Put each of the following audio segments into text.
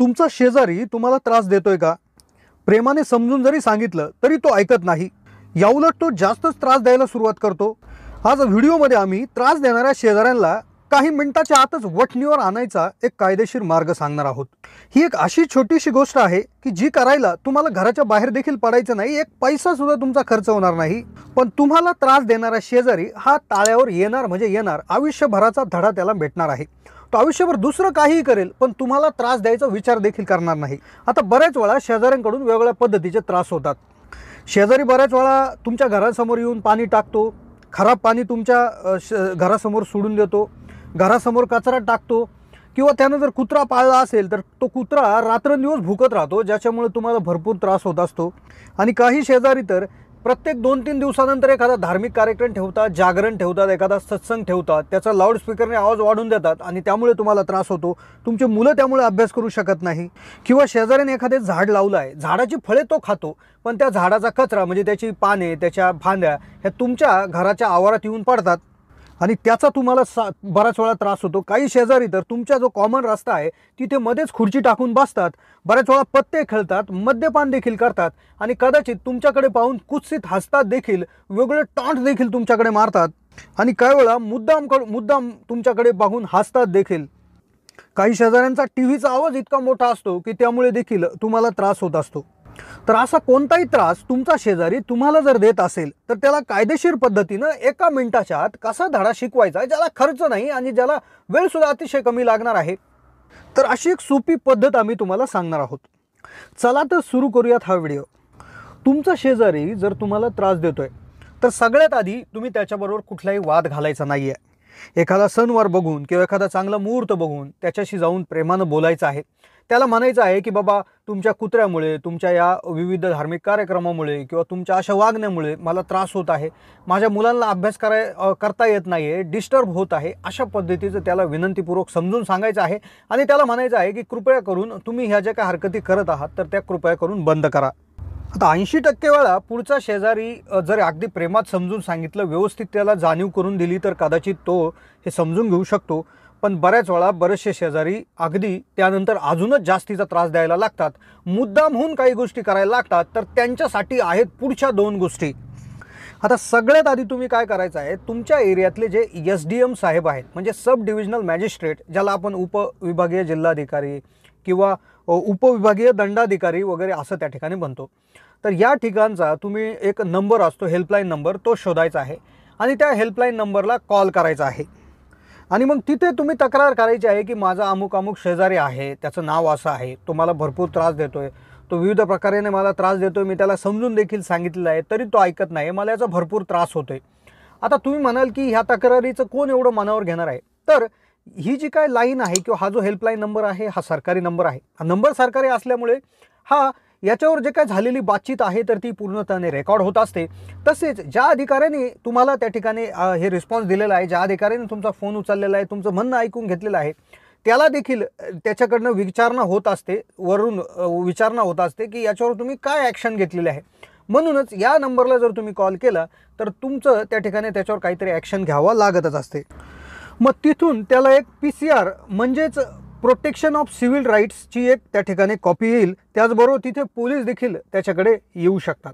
तुमचा शेजारी तुम्हाला त्रास देतोय का प्रेमाने समजून जरी सांगितलं तरी तो ऐकत नाही याउलट तो जास्तच त्रास द्यायला सुरुवात करतो आज व्हिडिओमध्ये आम्ही त्रास देणाऱ्या शेजाऱ्यांना काही मिनिटाच्या आतच वठणीवर आणायचा एक कायदेशीर मार्ग सांगणार आहोत ही एक अशी छोटीशी गोष्ट आहे की जी करायला तुम्हाला घराच्या बाहेर देखील पडायचं नाही एक पैसा सुद्धा तुमचा खर्च होणार नाही पण तुम्हाला त्रास देणारा शेजारी हा ताळ्यावर येणार म्हणजे येणार आयुष्यभराचा धडा त्याला भेटणार आहे तो आयुष्यभर दुसरं काहीही करेल पण तुम्हाला त्रास द्यायचा विचार देखील करणार नाही आता बऱ्याच वेळा शेजाऱ्यांकडून वेगवेगळ्या पद्धतीचे त्रास होतात शेजारी बऱ्याच वेळा तुमच्या घरासमोर येऊन पाणी टाकतो खराब पाणी तुमच्या घरासमोर सोडून देतो घरासमोर कचरा टाकतो किंवा त्यानं जर कुत्रा पाळला असेल तर तो कुत्रा रात्रंदिवस भुकत राहतो ज्याच्यामुळे तुम्हाला भरपूर त्रास होत असतो आणि काही शेजारी तर प्रत्येक दोन तीन दिवसानंतर एखादा धार्मिक कार्यक्रम ठेवतात जागरण ठेवतात एखादा सत्संग ठेवतात त्याचा लाऊडस्पीकरने आवाज वाढून देतात आणि त्यामुळे तुम्हाला त्रास होतो तुमची मुलं त्यामुळे अभ्यास करू शकत नाही किंवा शेजाऱ्याने एखादे झाड लावलं आहे झाडाची फळे तो खातो पण त्या झाडाचा कचरा म्हणजे त्याची पाने त्याच्या फांद्या ह्या तुमच्या घराच्या आवारात येऊन पडतात आणि त्याचा तुम्हाला सा बऱ्याच वेळा त्रास होतो काही शेजारी तर तुमचा जो कॉमन रस्ता आहे तिथे मध्येच खुर्ची टाकून बसतात बऱ्याच वेळा पत्ते खेळतात मद्यपान देखील करतात आणि कदाचित तुमच्याकडे पाहून कुत्सित हसतात देखील वेगळे टॉन्ट देखील तुमच्याकडे मारतात आणि काही वेळा मुद्दाम मुद्दाम तुमच्याकडे पाहून हसतात देखील काही शेजाऱ्यांचा टी व्हीचा आवाज इतका मोठा असतो की त्यामुळे देखील तुम्हाला त्रास होत असतो तर असा कोणताही त्रास तुमचा शेजारी तुम्हाला जर देत असेल तर त्याला कायदेशीर पद्धतीनं एका मिनिटाच्या आत कसा धडा शिकवायचा ज्याला खर्च नाही आणि ज्याला वेळसुद्धा अतिशय कमी लागणार आहे तर अशी एक सोपी पद्धत आम्ही तुम्हाला सांगणार आहोत चला तर सुरू करूयात हा व्हिडिओ तुमचा शेजारी जर तुम्हाला त्रास देतोय तर सगळ्यात आधी तुम्ही त्याच्याबरोबर कुठलाही वाद घालायचा नाही आहे एखादा सणवार बघून किंवा एखादा चांगला मुहूर्त बघून त्याच्याशी जाऊन प्रेमानं बोलायचं आहे त्याला म्हणायचं आहे की बाबा तुमच्या कुत्र्यामुळे तुमच्या या विविध धार्मिक कार्यक्रमामुळे किंवा तुमच्या अशा वागण्यामुळे मला त्रास होत आहे माझ्या मुलांना अभ्यास कराय करता येत नाही आहे डिस्टर्ब होत आहे अशा पद्धतीचं त्याला विनंतीपूर्वक समजून सांगायचं आहे आणि त्याला म्हणायचं आहे की कृपया करून तुम्ही ह्या ज्या काही हरकती करत आहात तर त्या कृपया करून बंद करा आता ऐंशी टक्के वेळा पुढचा शेजारी जर अगदी प्रेमात समजून सांगितलं व्यवस्थित त्याला जाणीव करून दिली तर कदाचित तो हे समजून घेऊ शकतो पण बऱ्याच वेळा बरेचसे शेजारी अगदी त्यानंतर अजूनच जास्तीचा त्रास द्यायला लागतात होऊन काही गोष्टी करायला लागतात तर त्यांच्यासाठी आहेत पुढच्या दोन गोष्टी आता सगळ्यात आधी तुम्ही काय करायचं आहे तुमच्या एरियातले जे एस डी एम साहेब आहेत म्हणजे सब डिव्हिजनल मॅजिस्ट्रेट ज्याला आपण उपविभागीय जिल्हाधिकारी किंवा उपविभागीय दंडाधिकारी वगैरे असं त्या ठिकाणी बनतो तर या ठिकाणचा तुम्ही एक नंबर असतो हेल्पलाईन नंबर तो शोधायचा आहे आणि त्या हेल्पलाईन नंबरला कॉल करायचा आहे आणि मग तिथे तुम्ही तक्रार करायची आहे की माझा अमुक अमुक शेजारी आहे त्याचं नाव असं आहे तो मला भरपूर त्रास देतोय तो विविध प्रकारेने मला त्रास देतोय मी त्याला समजून देखील सांगितलेलं आहे तरी तो ऐकत नाही मला याचा भरपूर त्रास होतो आता तुम्ही म्हणाल की ह्या तक्रारीचं कोण एवढं मनावर घेणार आहे तर ही जी काय लाईन आहे किंवा हा जो हेल्पलाईन नंबर आहे हा सरकारी नंबर आहे हा नंबर सरकारी असल्यामुळे हा याच्यावर जे काय झालेली बातचीत आहे तर ती पूर्णतने रेकॉर्ड होत असते तसेच ज्या अधिकाऱ्याने तुम्हाला त्या ठिकाणी हे रिस्पॉन्स दिलेला आहे ज्या अधिकाऱ्याने तुमचा फोन उचललेला आहे तुमचं म्हणणं ऐकून घेतलेलं आहे त्याला देखील त्याच्याकडनं विचारणा होत असते वरून विचारणा होत असते की याच्यावर तुम्ही काय ॲक्शन घेतलेले आहे म्हणूनच या नंबरला जर तुम्ही कॉल केला तर तुमचं त्या ठिकाणी त्याच्यावर काहीतरी ॲक्शन घ्यावा लागतच असते मग तिथून त्याला एक पी सी आर म्हणजेच प्रोटेक्शन ऑफ सिव्हिल राईट्सची एक त्या ठिकाणी कॉपी येईल त्याचबरोबर तिथे पोलीस देखील त्याच्याकडे येऊ शकतात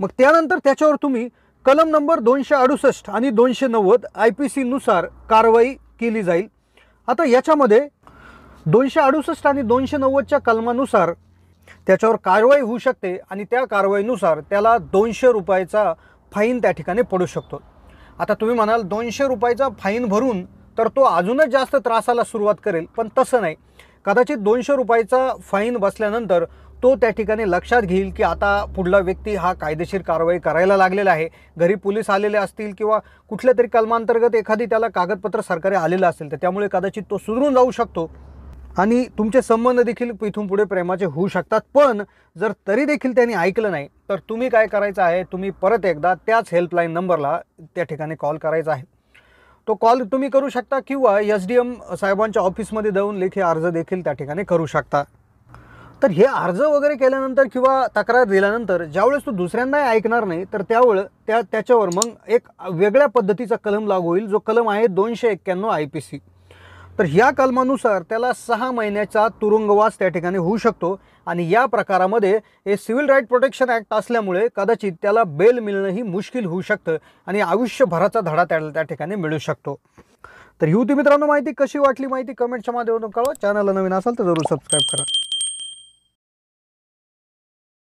मग त्यानंतर त्याच्यावर तुम्ही कलम नंबर दोनशे अडुसष्ट आणि दोनशे नव्वद आय पी सीनुसार कारवाई केली जाईल आता याच्यामध्ये दोनशे अडुसष्ट आणि दोनशे नव्वदच्या कलमानुसार त्याच्यावर कारवाई होऊ शकते आणि त्या कारवाईनुसार त्याला दोनशे रुपयाचा फाईन त्या ठिकाणी पडू शकतो आता तुम्ही म्हणाल दोनशे रुपयाचा फाईन भरून तर तो अजूनच जास्त त्रासाला सुरुवात करेल पण तसं नाही कदाचित दोनशे रुपयाचा फाईन बसल्यानंतर तो त्या ठिकाणी लक्षात घेईल की आता पुढला व्यक्ती हा कायदेशीर कारवाई करायला लागलेला आहे घरी पोलीस आलेले असतील किंवा कुठल्या तरी कलमांतर्गत एखादी त्याला कागदपत्र सरकारी आलेलं असेल तर त्यामुळे कदाचित तो सुधरून जाऊ शकतो आणि तुमचे संबंध देखील इथून पुढे प्रेमाचे होऊ शकतात पण जर तरी देखील त्यांनी ऐकलं नाही तर तुम्ही काय करायचं आहे तुम्ही परत एकदा त्याच हेल्पलाईन नंबरला त्या ठिकाणी कॉल करायचा आहे तो कॉल तुम्ही करू शकता किंवा एस डी एम साहेबांच्या ऑफिसमध्ये जाऊन लेखी अर्ज देखील त्या ठिकाणी करू शकता तर हे अर्ज वगैरे केल्यानंतर किंवा तक्रार दिल्यानंतर ज्यावेळेस तो दुसऱ्यांदाही ऐकणार नाही तर त्यावेळ त्या त्याच्यावर मग एक वेगळ्या पद्धतीचा कलम लागू होईल जो कलम आहे दोनशे एक्क्याण्णव आय पी सी तर ह्या कलमानुसार त्याला सहा महिन्याचा तुरुंगवास त्या ठिकाणी होऊ शकतो आणि या प्रकारामध्ये हे सिव्हिल राईट प्रोटेक्शन ॲक्ट असल्यामुळे कदाचित त्याला बेल मिळणंही मुश्किल होऊ शकतं आणि आयुष्यभराचा धडा त्याला त्या ठिकाणी मिळू शकतो तर ही होती मित्रांनो माहिती कशी वाटली माहिती कमेंटच्या माध्यमातून कळवा चॅनलला नवीन असाल तर जरूर सबस्क्राईब करा